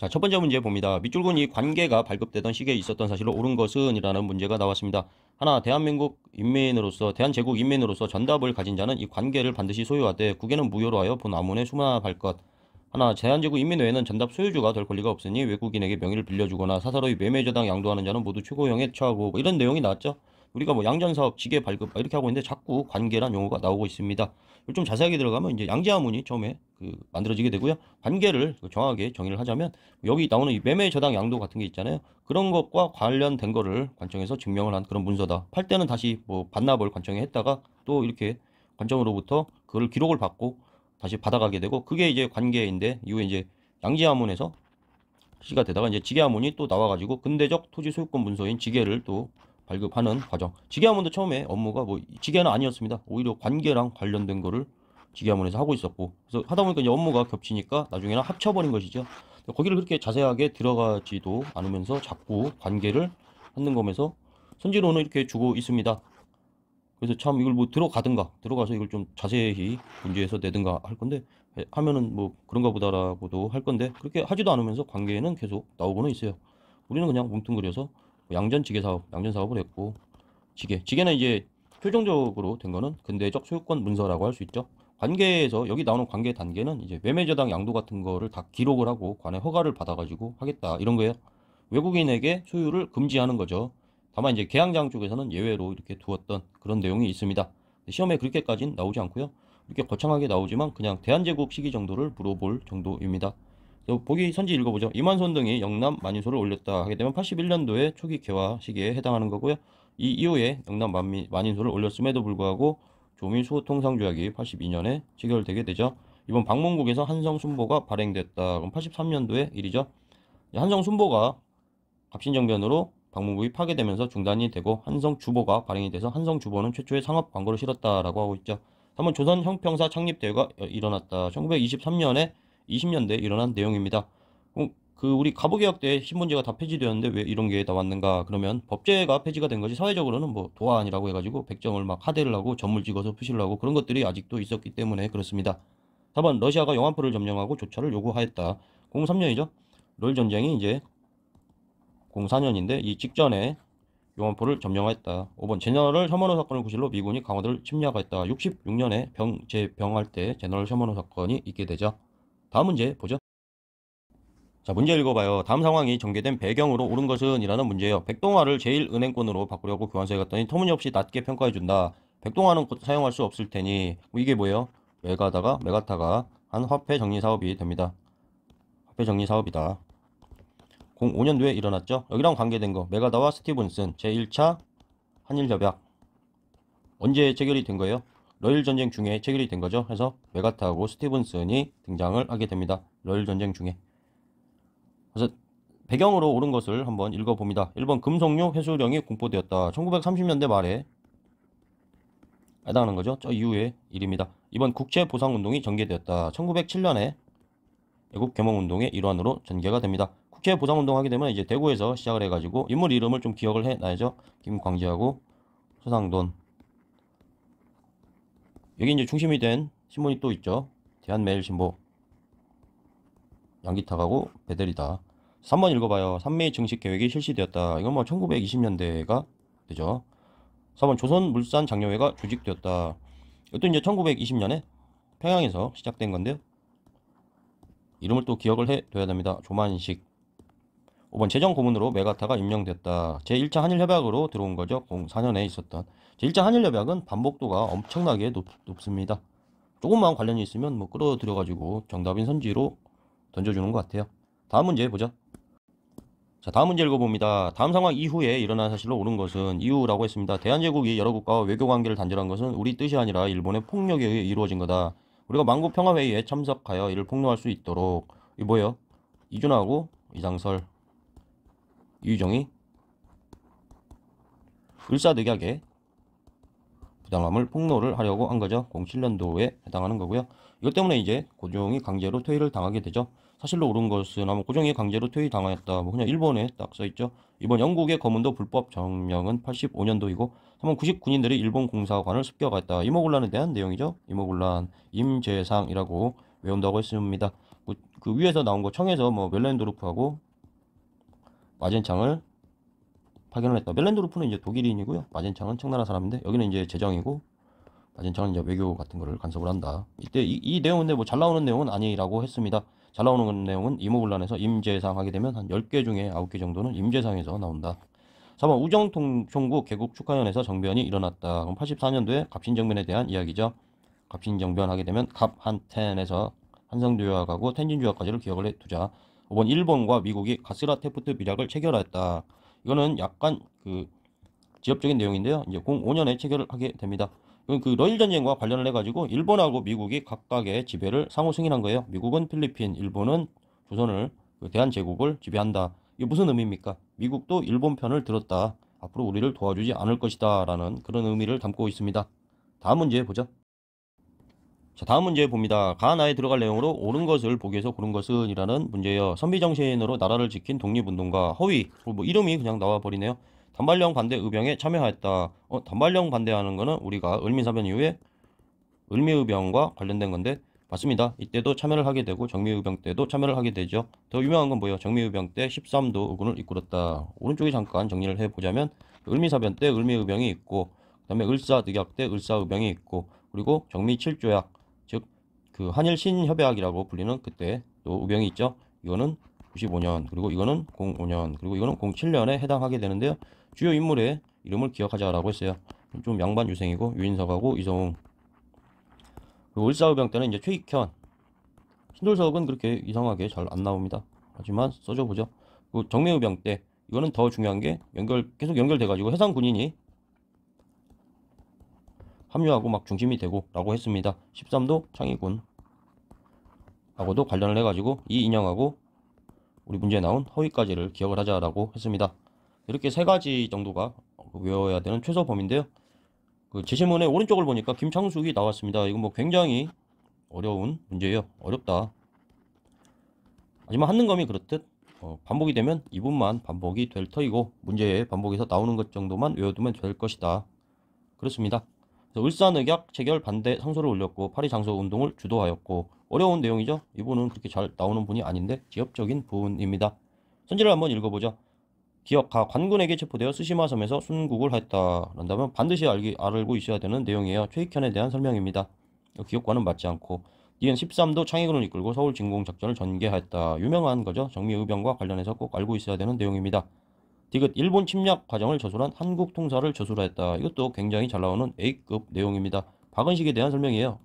자, 첫 번째 문제 봅니다. 밑줄군이 관계가 발급되던 시기에 있었던 사실로 옳은 것은 이라는 문제가 나왔습니다. 하나, 대한민국 인민으로서, 대한제국 인민으로서 전답을 가진 자는 이 관계를 반드시 소유하되 국에는 무효로 하여 본 아문에 수만할 것. 하나, 대한제국 인민 외에는 전답 소유주가 될 권리가 없으니 외국인에게 명의를 빌려주거나 사사로이 매매저당 양도하는 자는 모두 최고형에 처하고 뭐 이런 내용이 나왔죠. 우리가 뭐 양전사업, 지계 발급 이렇게 하고 있는데 자꾸 관계란 용어가 나오고 있습니다. 좀 자세하게 들어가면 이제 양자화문이 처음에 그 만들어지게 되고요. 관계를 정확하게 정의를 하자면 여기 나오는 이 매매 저당 양도 같은 게 있잖아요. 그런 것과 관련된 거를 관청에서 증명을 한 그런 문서다. 팔 때는 다시 뭐 반납을 관청에 했다가 또 이렇게 관청으로부터 그걸 기록을 받고 다시 받아가게 되고 그게 이제 관계인데 이후에 이제 양지화문에서 시가 되다가 이제 지계화문이 또 나와가지고 근대적 토지 소유권 문서인 지계를 또 발급하는 과정. 지게아몬드 처음에 업무가 뭐 직위는 아니었습니다. 오히려 관계랑 관련된 거를 지게아몬드에서 하고 있었고 그래서 하다 보니까 이제 업무가 겹치니까 나중에는 합쳐버린 것이죠. 거기를 그렇게 자세하게 들어가지도 않으면서 자꾸 관계를 하는 거면서 선지로는 이렇게 주고 있습니다. 그래서 참 이걸 뭐 들어가든가 들어가서 이걸 좀 자세히 문제에서 내든가 할 건데 예, 하면은 뭐 그런가 보다라고도 할 건데 그렇게 하지도 않으면서 관계는 계속 나오고는 있어요. 우리는 그냥 뭉뚱그려서 뭐 양전 지게 사업, 양전 사업을 했고 지게, 지게는 이제 표정적으로 된 거는 근대적 소유권 문서라고 할 수 있죠. 관계에서 여기 나오는 관계 단계는 이제 매매 저당 양도 같은 거를 다 기록을 하고 관해 허가를 받아가지고 하겠다 이런 거예요. 외국인에게 소유를 금지하는 거죠. 다만 이제 계양장 쪽에서는 예외로 이렇게 두었던 그런 내용이 있습니다. 시험에 그렇게까지는 나오지 않고요. 이렇게 거창하게 나오지만 그냥 대한제국 시기 정도를 물어볼 정도입니다. 보기 선지 읽어보죠. 이만손 등이 영남 만유소를 올렸다 하게 되면 81년도에 초기 개화 시기에 해당하는 거고요. 이 이후에 영남 만미, 만인소를 올렸음에도 불구하고 조미소 통상조약이 82년에 체결되게 되죠. 이번 방문국에서 한성순보가 발행됐다. 그럼 8 3년도에 일이죠. 한성순보가 갑신정변으로 방문국이 파괴되면서 중단이 되고 한성주보가 발행이 돼서 한성주보는 최초의 상업 광고를 실었다라고 하고 있죠. 한번 조선 형평사 창립 대회가 일어났다. 1923년에 20년대에 일어난 내용입니다. 어, 그 우리 가보개혁때 신분제가 다 폐지되었는데 왜 이런 게 나왔는가 그러면 법제가 폐지가 된 것이 사회적으로는 뭐 도안이라고 해가지고 백정을 막 하대를 하고 점을 찍어서 푸시를 하고 그런 것들이 아직도 있었기 때문에 그렇습니다. 4번 러시아가 영안포를 점령하고 조처를 요구하였다. 03년이죠. 롤 전쟁이 이제 04년인데 이 직전에 용안포를 점령하였다. 5번 제너럴 혐머노 사건을 구실로 미군이 강화도를 침략하였다. 66년에 병, 재병할 때 제너럴 혐머노 사건이 있게 되죠. 다음 문제 보죠. 자 문제 읽어봐요. 다음 상황이 전개된 배경으로 옳은 것은 이라는 문제예요. 백동화를 제1은행권으로 바꾸려고 교환서에 갔더니 터무니없이 낮게 평가해준다. 백동화는 곧 사용할 수 없을 테니 뭐 이게 뭐예요? 메가다가 메가타가 한 화폐 정리 사업이 됩니다. 화폐 정리 사업이다. 05년도에 일어났죠. 여기랑 관계된 거 메가다와 스티븐슨 제1차 한일협약 언제 체결이 된 거예요? 러일 전쟁 중에 체결이 된 거죠. 그래서 메가타하고 스티븐슨이 등장을 하게 됩니다. 러일 전쟁 중에. 그래서 배경으로 옳은 것을 한번 읽어봅니다. 1번 금속류 회수령이 공포되었다. 1930년대 말에 해당하는 거죠. 저 이후의 일입니다. 2번 국제보상운동이 전개되었다. 1907년에 애국 개몽운동의 일환으로 전개가 됩니다. 국제보상운동 하게 되면 이제 대구에서 시작을 해가지고 인물 이름을 좀 기억을 해놔야죠. 김광재하고 서상돈 여기 이제 중심이 된 신문이 또 있죠. 대한매일신보. 양기탁하고 베델이다. 3번 읽어봐요. 3매의 증식 계획이 실시되었다. 이건 뭐 1920년대가 되죠. 4번 조선물산 장려회가 조직되었다. 이것도 이제 1920년에 평양에서 시작된 건데요. 이름을 또 기억을 해둬야 됩니다. 조만식. 5번 재정 고문으로 메가타가 임명됐다. 제1차 한일협약으로 들어온 거죠. 04년에 있었던. 제1차 한일협약은 반복도가 엄청나게 높, 습니다 조금만 관련이 있으면 뭐 끌어들여가지고 정답인 선지로 던져주는 것 같아요. 다음 문제 보죠 자, 다음 문제 읽어봅니다. 다음 상황 이후에 일어난 사실로 옳은 것은 이유라고 했습니다. 대한제국이 여러 국가와 외교 관계를 단절한 것은 우리 뜻이 아니라 일본의 폭력에 의해 이루어진 거다. 우리가 만국 평화회의에 참석하여 이를 폭로할 수 있도록 이 뭐예요? 이준하고 이장설 유정이 불사늑약에 부당함을 폭로를 하려고 한 거죠. 07년도에 해당하는 거고요. 이것 때문에 이제 고종이 강제로 퇴위를 당하게 되죠. 사실로 옳은 것은 아마 고종이 강제로 퇴위당하였다. 뭐 그냥 일본에 딱 써있죠. 이번 영국의 거문도 불법 정령은 85년도이고 3 99인들이 일본 공사관을 습격했다. 이모군란에 대한 내용이죠. 이모군란 임재상이라고 외운다고 했습니다. 뭐 그 위에서 나온 거 청에서 뭐 멜렌도르프하고 마젠창을 파견을 했다. 벨렌드르프는 이제 독일인이고요. 마젠창은 청나라 사람인데 여기는 이제 재정이고 마젠창은 이제 외교 같은 거를 간섭을 한다. 이때 이, 이 내용인데 뭐 잘 나오는 내용은 아니라고 했습니다. 잘 나오는 내용은 임오불란에서 임재상 하게 되면 한 10개 중에 9개 정도는 임재상에서 나온다. 4번 우정통총국 개국 축하연에서 정변이 일어났다. 그럼 84년도에 갑신정변에 대한 이야기죠. 갑신정변 하게 되면 갑한텐에서 한성조약하고 텐진조약까지를 기억을 해두자. 이번 일본과 미국이 가스라테프트 비약을 체결하였다. 이거는 약간 그 지엽적인 내용인데요. 이제 05년에 체결을 하게 됩니다. 이건 그 러일 전쟁과 관련을 해가지고 일본하고 미국이 각각의 지배를 상호 승인한 거예요. 미국은 필리핀, 일본은 조선을 그 대한제국을 지배한다. 이게 무슨 의미입니까? 미국도 일본 편을 들었다. 앞으로 우리를 도와주지 않을 것이다. 라는 그런 의미를 담고 있습니다. 다음 문제 보죠. 자, 다음 문제 봅니다. 가나에 들어갈 내용으로 옳은 것을 보기에서 고른 것은 이라는 문제예요. 선비정신으로 나라를 지킨 독립운동가 허위 뭐 이름이 그냥 나와버리네요. 단발령 반대 의병에 참여하였다. 어, 단발령 반대하는 거는 우리가 을미사변 이후에 을미의병과 관련된 건데 맞습니다. 이때도 참여를 하게 되고 정미의병 때도 참여를 하게 되죠. 더 유명한 건 뭐예요? 정미의병 때 13도 의군을 이끌었다. 오른쪽에 잠깐 정리를 해보자면 을미사변 때 을미의병이 있고 그 다음에 을사늑약 때 을사의병이 있고 그리고 정미 7조약 그 한일 신협약이라고 불리는 그때 또 우병이 있죠. 이거는 95년 그리고 이거는 05년 그리고 이거는 07년에 해당하게 되는데요. 주요 인물의 이름을 기억하자라고 했어요. 좀 양반 유생이고 유인석하고 이성웅. 그리고 을사우병 때는 이제 최익현. 신돌석은 그렇게 이상하게 잘 안 나옵니다. 하지만 써줘 보죠. 그 정매우병 때 이거는 더 중요한 게 연결 계속 연결돼 가지고 해상 군인이 합류하고 막 중심이 되고라고 했습니다. 13도 창의군 하고도 관련을 해가지고 이 인형하고 우리 문제에 나온 허위까지를 기억을 하자라고 했습니다. 이렇게 세 가지 정도가 외워야 되는 최소 범인데요. 위그 제시문의 오른쪽을 보니까 김창숙이 나왔습니다. 이건 뭐 굉장히 어려운 문제예요. 어렵다. 하지만 한능검이 그렇듯 어, 반복이 되면 이분만 반복이 될 터이고 문제의 반복에서 나오는 것 정도만 외워두면 될 것이다. 그렇습니다. 울산의약 체결 반대 상소를 올렸고 파리 장소 운동을 주도하였고 어려운 내용이죠. 이분은 그렇게 잘 나오는 분이 아닌데 기업적인 부분입니다. 선지를 한번 읽어보죠. 기업가 관군에게 체포되어 쓰시마 섬에서 순국을 했다. 그런다면 반드시 알기, 알고 있어야 되는 내용이에요. 최익현에 대한 설명입니다. 기업과는 맞지 않고 니은 13도 창의군을 이끌고 서울 진공작전을 전개했다. 유명한 거죠. 정미의병과 관련해서 꼭 알고 있어야 되는 내용입니다. 디귿 일본 침략 과정을 저술한 한국 통사를 저술했다. 이것도 굉장히 잘 나오는 A급 내용입니다. 박은식에 대한 설명이에요.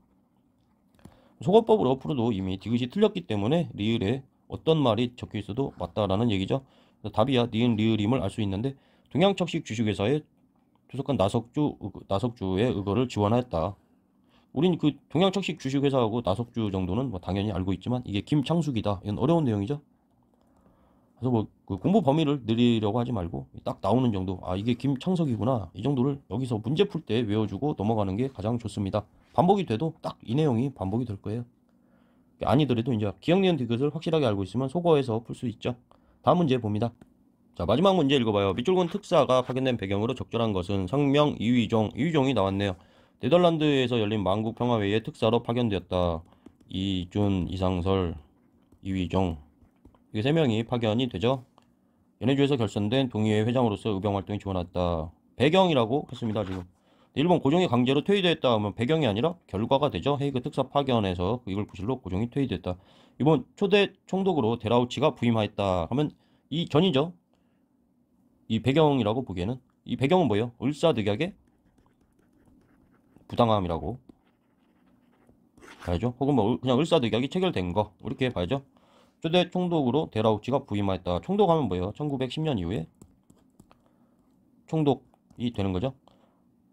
소거법을 어프로도 이미 디귿이 틀렸기 때문에 리을에 어떤 말이 적혀 있어도 맞다라는 얘기죠. 답이야 니은 리을임을 알 수 있는데 동양척식 주식회사의 주석한 나석주 그, 나석주의 의거를 지원하였다. 우린 그 동양척식 주식회사하고 나석주 정도는 뭐 당연히 알고 있지만 이게 김창숙이다. 이건 어려운 내용이죠. 그래서 뭐그 공부 범위를 늘리려고 하지 말고 딱 나오는 정도 아 이게 김창석이구나 이 정도를 여기서 문제 풀 때 외워주고 넘어가는 게 가장 좋습니다 반복이 돼도 딱 이 내용이 반복이 될 거예요 아니더라도 이제 기억니은 디귿을 확실하게 알고 있으면 속어해서 풀 수 있죠 다음 문제 봅니다 자 마지막 문제 읽어봐요 밑줄근 특사가 파견된 배경으로 적절한 것은 성명 이위종이위종이 나왔네요 네덜란드에서 열린 만국평화회의의 특사로 파견되었다 이준 이상설 이위종 이게 3 명이 파견이 되죠. 연해주에서 결선된 동의회 회장으로서 의병 활동에 지원했다. 배경이라고 했습니다 지금. 일본 고종이 강제로 퇴위됐다 하면 배경이 아니라 결과가 되죠. 헤이그 특사 파견에서 이걸 부실로 고종이 퇴위됐다. 이번 초대 총독으로 데라우치가 부임하였다 하면 이 전이죠. 이 배경이라고 보기에는 이 배경은 뭐예요? 을사득약의 부당함이라고 봐야죠. 혹은 뭐 그냥 을사득약이 체결된 거 이렇게 봐야죠. 초대 총독으로 데라우치가 부임하였다. 총독하면 뭐예요? 1910년 이후에 총독이 되는 거죠.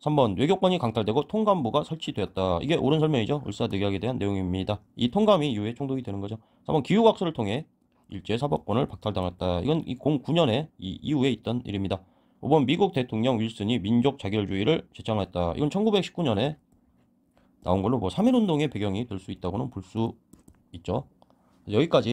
3번 외교권이 강탈되고 통감부가 설치되었다. 이게 옳은 설명이죠. 울사대기학에 대한 내용입니다. 이 통감이 이후에 총독이 되는 거죠. 3번 기후각서를 통해 일제 사법권을 박탈당했다. 이건 09년에 이 이후에 있던 일입니다. 5번 미국 대통령 윌슨이 민족 자결주의를 제창했다. 이건 1919년에 나온 걸로 뭐 3.1운동의 배경이 될 수 있다고는 볼 수 있죠. 여기까지